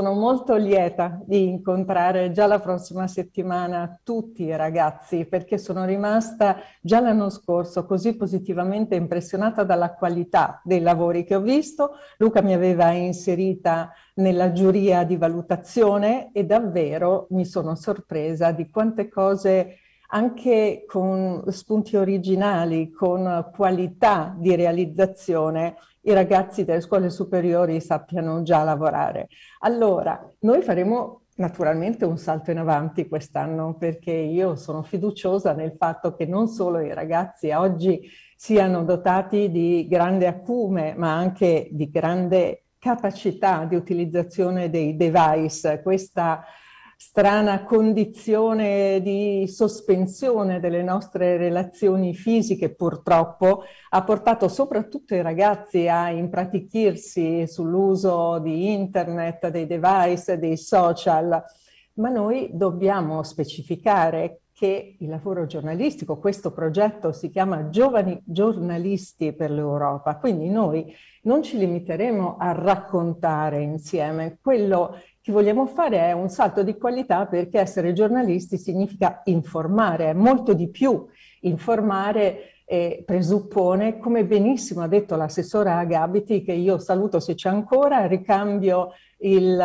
Sono molto lieta di incontrare già la prossima settimana tutti i ragazzi perché sono rimasta già l'anno scorso così positivamente impressionata dalla qualità dei lavori che ho visto. Luca mi aveva inserita nella giuria di valutazione e davvero mi sono sorpresa di quante cose anche con spunti originali, con qualità di realizzazione i ragazzi delle scuole superiori sappiano già lavorare. Allora, noi faremo naturalmente un salto in avanti quest'anno perché io sono fiduciosa nel fatto che non solo i ragazzi oggi siano dotati di grande acume, ma anche di grande capacità di utilizzazione dei device. Questa strana condizione di sospensione delle nostre relazioni fisiche, purtroppo, ha portato soprattutto i ragazzi a impratichirsi sull'uso di internet, dei device, dei social. Ma noi dobbiamo specificare che il lavoro giornalistico, questo progetto si chiama Giovani giornalisti per l'Europa, quindi noi non ci limiteremo a raccontare insieme quello che che vogliamo fare è un salto di qualità perché essere giornalisti significa informare, è molto di più informare eh, presuppone, come benissimo ha detto l'assessora Agabiti, che io saluto se c'è ancora, ricambio il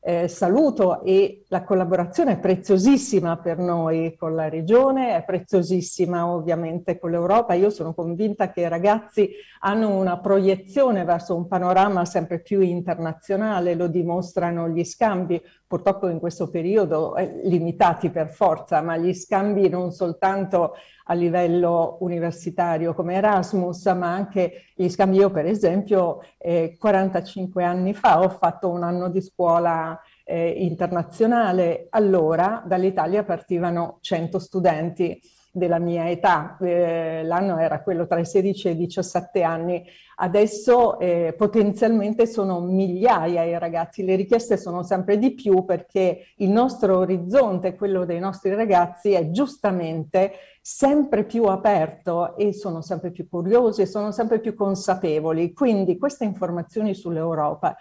eh, saluto e la collaborazione è preziosissima per noi con la regione, è preziosissima ovviamente con l'Europa. Io sono convinta che i ragazzi hanno una proiezione verso un panorama sempre più internazionale, lo dimostrano gli scambi, purtroppo in questo periodo eh, limitati per forza, ma gli scambi non soltanto a livello universitario come Erasmus, ma anche gli scambi. Io per esempio eh, 45 anni fa ho fatto una anno di scuola eh, internazionale. Allora dall'Italia partivano 100 studenti della mia età, eh, l'anno era quello tra i 16 e i 17 anni, adesso eh, potenzialmente sono migliaia i ragazzi, le richieste sono sempre di più perché il nostro orizzonte, quello dei nostri ragazzi, è giustamente sempre più aperto e sono sempre più curiosi e sono sempre più consapevoli. Quindi queste informazioni sull'Europa,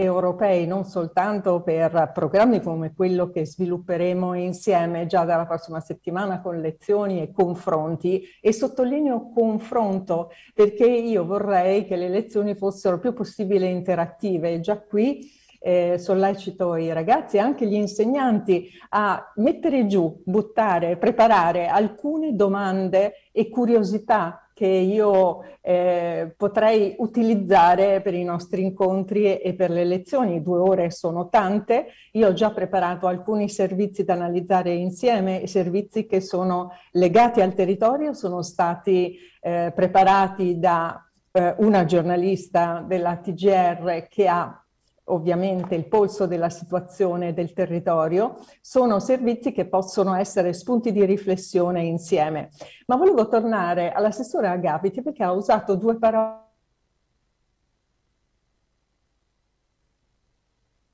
europei, non soltanto per programmi come quello che svilupperemo insieme già dalla prossima settimana con lezioni e confronti e sottolineo confronto perché io vorrei che le lezioni fossero più possibile interattive già qui eh, sollecito i ragazzi e anche gli insegnanti a mettere giù, buttare, preparare alcune domande e curiosità che io eh, potrei utilizzare per i nostri incontri e, per le lezioni. Due ore sono tante. Io ho già preparato alcuni servizi da analizzare insieme, servizi che sono legati al territorio, sono stati eh, preparati da eh, una giornalista della TGR che ha ovviamente il polso della situazione del territorio, sono servizi che possono essere spunti di riflessione insieme. Ma volevo tornare all'assessore Agapiti perché ha usato due parole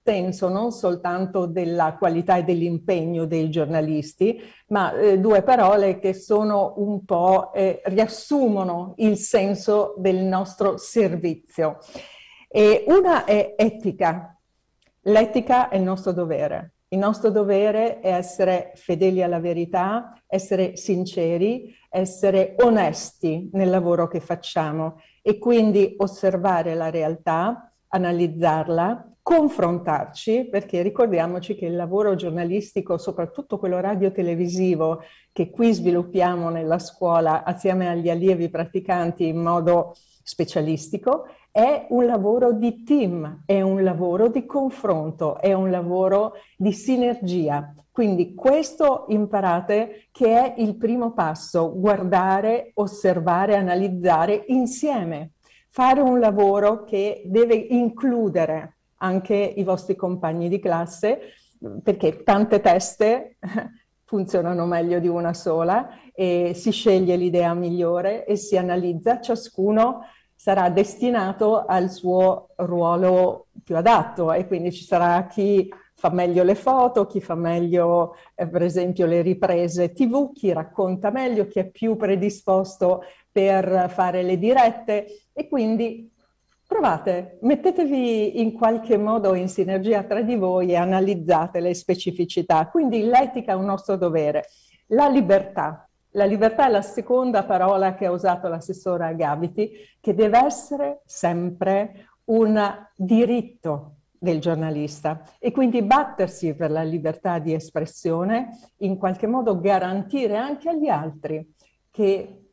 senso non soltanto della qualità e dell'impegno dei giornalisti, ma eh, due parole che sono un po' eh, riassumono il senso del nostro servizio. E una è etica. L'etica è il nostro dovere. Il nostro dovere è essere fedeli alla verità, essere sinceri, essere onesti nel lavoro che facciamo e quindi osservare la realtà, analizzarla, confrontarci, perché ricordiamoci che il lavoro giornalistico, soprattutto quello radiotelevisivo che qui sviluppiamo nella scuola assieme agli allievi praticanti in modo specialistico, è un lavoro di team, è un lavoro di confronto, è un lavoro di sinergia. Quindi questo imparate che è il primo passo, guardare, osservare, analizzare insieme, fare un lavoro che deve includere anche i vostri compagni di classe, perché tante teste funzionano meglio di una sola e si sceglie l'idea migliore e si analizza ciascuno sarà destinato al suo ruolo più adatto e quindi ci sarà chi fa meglio le foto, chi fa meglio eh, per esempio le riprese tv, chi racconta meglio, chi è più predisposto per fare le dirette e quindi provate, mettetevi in qualche modo in sinergia tra di voi e analizzate le specificità. Quindi l'etica è un nostro dovere, la libertà la libertà è la seconda parola che ha usato l'assessore Gabiti, che deve essere sempre un diritto del giornalista e quindi battersi per la libertà di espressione, in qualche modo garantire anche agli altri che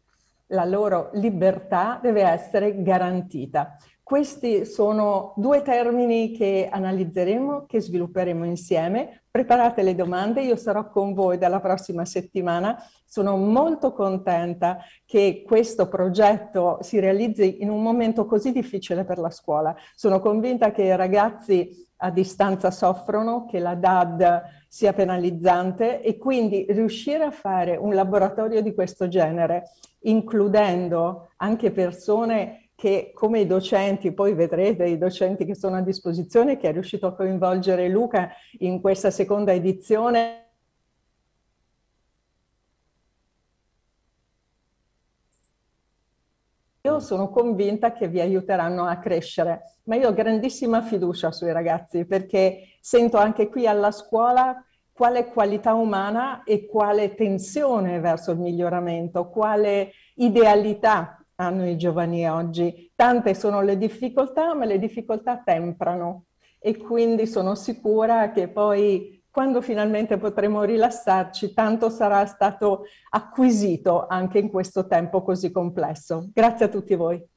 la loro libertà deve essere garantita. Questi sono due termini che analizzeremo, che svilupperemo insieme, Preparate le domande, io sarò con voi dalla prossima settimana. Sono molto contenta che questo progetto si realizzi in un momento così difficile per la scuola. Sono convinta che i ragazzi a distanza soffrono, che la DAD sia penalizzante e quindi riuscire a fare un laboratorio di questo genere, includendo anche persone che come i docenti, poi vedrete i docenti che sono a disposizione, che è riuscito a coinvolgere Luca in questa seconda edizione. Io sono convinta che vi aiuteranno a crescere, ma io ho grandissima fiducia sui ragazzi perché sento anche qui alla scuola quale qualità umana e quale tensione verso il miglioramento, quale idealità hanno i giovani oggi. Tante sono le difficoltà, ma le difficoltà temprano e quindi sono sicura che poi quando finalmente potremo rilassarci, tanto sarà stato acquisito anche in questo tempo così complesso. Grazie a tutti voi.